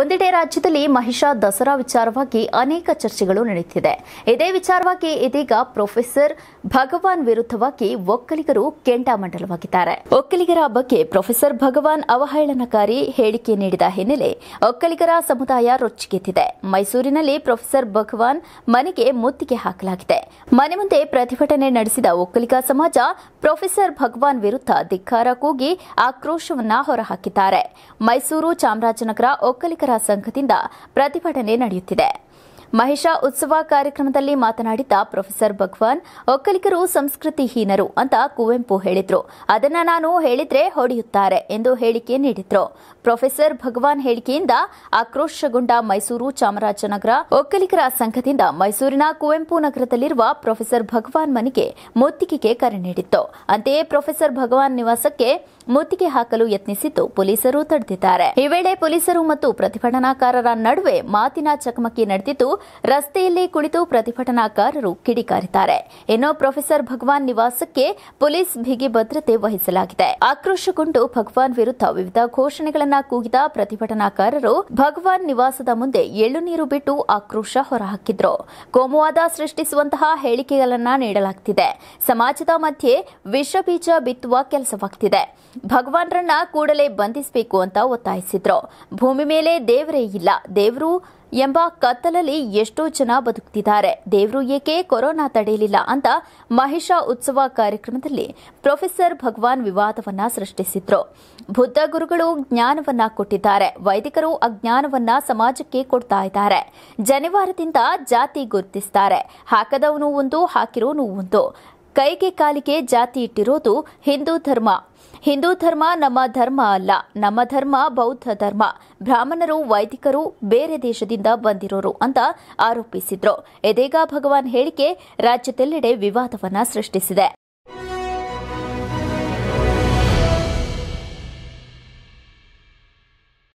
ಒಂದೆಡೆ ರಾಜ್ಯದಲ್ಲಿ ಮಹಿಷಾ ದಸರಾ ವಿಚಾರವಾಗಿ ಅನೇಕ ಚರ್ಚೆಗಳು ನಡೆಯುತ್ತಿದೆ ಇದೇ ವಿಚಾರವಾಗಿ ಇದೀಗ ಪ್ರೊಫೆಸರ್ ಭಗವಾನ್ ವಿರುದ್ಧವಾಗಿ ಒಕ್ಕಲಿಗರು ಕೆಂಡಾಮಂಡಲವಾಗಿದ್ದಾರೆ ಒಕ್ಕಲಿಗರ ಬಗ್ಗೆ ಪ್ರೊಫೆಸರ್ ಭಗವಾನ್ ಅವಹೇಳನಕಾರಿ ಹೇಳಿಕೆ ನೀಡಿದ ಹಿನ್ನೆಲೆ ಒಕ್ಕಲಿಗರ ಸಮುದಾಯ ರೊಚ್ಚಿಗೆದ್ದಿದೆ ಮೈಸೂರಿನಲ್ಲಿ ಪ್ರೊಫೆಸರ್ ಭಗವಾನ್ ಮನೆಗೆ ಮುತ್ತಿಗೆ ಹಾಕಲಾಗಿದೆ ಮನೆ ಮುಂದೆ ಪ್ರತಿಭಟನೆ ನಡೆಸಿದ ಒಕ್ಕಲಿಗ ಸಮಾಜ ಪ್ರೊಫೆಸರ್ ಭಗವಾನ್ ವಿರುದ್ಧ ಧಿಕ್ಕಾರ ಕೂಗಿ ಆಕ್ರೋಶವನ್ನ ಹೊರಹಾಕಿದ್ದಾರೆ ಮೈಸೂರು ಚಾಮರಾಜನಗರ ಒಕ್ಕಲಿಗರ ಸಂಘದಿಂದ ಪ್ರತಿಭಟನೆ ನಡೆಯುತ್ತಿದೆ ಮಹಿಷಾ ಉತ್ಸವ ಕಾರ್ಯಕ್ರಮದಲ್ಲಿ ಮಾತನಾಡಿದ ಪ್ರೊಫೆಸರ್ ಭಗವಾನ್ ಒಕ್ಕಲಿಗರು ಸಂಸ್ಕೃತಿಹೀನರು ಅಂತ ಕುವೆಂಪು ಹೇಳಿದ್ರು ಅದನ್ನ ನಾನು ಹೇಳಿದ್ರೆ ಹೊಡೆಯುತ್ತಾರೆ ಎಂದು ಹೇಳಿಕೆ ನೀಡಿದ್ರು ಪ್ರೊಫೆಸರ್ ಭಗವಾನ್ ಹೇಳಿಕೆಯಿಂದ ಆಕ್ರೋಶಗೊಂಡ ಮೈಸೂರು ಚಾಮರಾಜನಗರ ಒಕ್ಕಲಿಗರ ಸಂಘದಿಂದ ಮೈಸೂರಿನ ಕುವೆಂಪು ನಗರದಲ್ಲಿರುವ ಪ್ರೊಫೆಸರ್ ಭಗವಾನ್ ಮನೆಗೆ ಮುತ್ತಿಗೆಗೆ ಕರೆ ನೀಡಿತ್ತು ಅಂತೆಯೇ ಪ್ರೊಫೆಸರ್ ಭಗವಾನ್ ನಿವಾಸಕ್ಕೆ ಮುತ್ತಿಗೆ ಹಾಕಲು ಯತ್ನಿಸಿದ್ದು ಪೊಲೀಸರು ತಡೆದಿದ್ದಾರೆ ಈ ವೇಳೆ ಪೊಲೀಸರು ಮತ್ತು ಪ್ರತಿಭಟನಾಕಾರರ ನಡುವೆ ಮಾತಿನ ಚಕಮಕಿ ನಡೆದಿದ್ದು ರಸ್ತೆಯಲ್ಲಿ ಕುಳಿತು ಪ್ರತಿಭಟನಾಕಾರರು ಕಿಡಿಕಾರಿದ್ದಾರೆ ಇನ್ನು ಪ್ರೊಫೆಸರ್ ಭಗವಾನ್ ನಿವಾಸಕ್ಕೆ ಪೊಲೀಸ್ ಬಿಗಿ ಭದ್ರತೆ ವಹಿಸಲಾಗಿದೆ ಆಕ್ರೋಶಗೊಂಡು ಭಗವಾನ್ ವಿರುದ್ಧ ವಿವಿಧ ಘೋಷಣೆಗಳನ್ನು ಕೂಗಿದ ಪ್ರತಿಭಟನಾಕಾರರು ಭಗವಾನ್ ನಿವಾಸದ ಮುಂದೆ ಎಳ್ಳು ನೀರು ಬಿಟ್ಟು ಆಕ್ರೋಶ ಹೊರಹಾಕಿದ್ರು ಕೋಮುವಾದ ಸೃಷ್ಟಿಸುವಂತಹ ಹೇಳಿಕೆಗಳನ್ನ ನೀಡಲಾಗುತ್ತಿದೆ ಸಮಾಜದ ಮಧ್ಯೆ ವಿಷಬೀಜ ಬಿತ್ತುವ ಕೆಲಸವಾಗುತ್ತಿದೆ ಭಗವಾನ್ರನ್ನ ಕೂಡಲೇ ಬಂಧಿಸಬೇಕು ಅಂತ ಒತ್ತಾಯಿಸಿದ್ರು ಭೂಮಿ ಮೇಲೆ ದೇವರೇ ಇಲ್ಲ ದೇವರು ಎಂಬ ಕತ್ತಲಲ್ಲಿ ಎಷ್ಟೋ ಜನ ಬದುಕ್ತಿದ್ದಾರೆ ದೇವರು ಏಕೆ ಕೊರೋನಾ ತಡೆಯಲಿಲ್ಲ ಅಂತ ಮಹಿಷಾ ಉತ್ಸವ ಕಾರ್ಯಕ್ರಮದಲ್ಲಿ ಪ್ರೊಫೆಸರ್ ಭಗವಾನ್ ವಿವಾದವನ್ನ ಸೃಷ್ಟಿಸಿದ್ರು ಬುದ್ಧ ಗುರುಗಳು ಜ್ಞಾನವನ್ನ ಕೊಟ್ಟಿದ್ದಾರೆ ವೈದಿಕರು ಅಜ್ಞಾನವನ್ನ ಸಮಾಜಕ್ಕೆ ಕೊಡ್ತಾ ಇದ್ದಾರೆ ಜನಿವಾರದಿಂದ ಜಾತಿ ಗುರುತಿಸುತ್ತಾರೆ ಹಾಕದವನು ಒಂದು ಹಾಕಿರೋನು ಒಂದು ಕೈಗೆ ಕಾಲಿಗೆ ಜಾತಿ ಇಟ್ಟಿರೋದು ಹಿಂದೂ ಧರ್ಮ ಹಿಂದೂ ಧರ್ಮ ನಮ್ಮ ಧರ್ಮ ಅಲ್ಲ ನಮ್ಮ ಧರ್ಮ ಬೌದ್ಧ ಧರ್ಮ ಬ್ರಾಹ್ಮಣರು ವೈದಿಕರು ಬೇರೆ ದೇಶದಿಂದ ಬಂದಿರೋರು ಅಂತ ಆರೋಪಿಸಿದ್ರು ಇದೀಗ ಭಗವಾನ್ ಹೇಳಿಕೆ ರಾಜ್ಯದೆಲ್ಲೆಡೆ ವಿವಾದವನ್ನ ಸೃಷ್ಟಿಸಿದೆ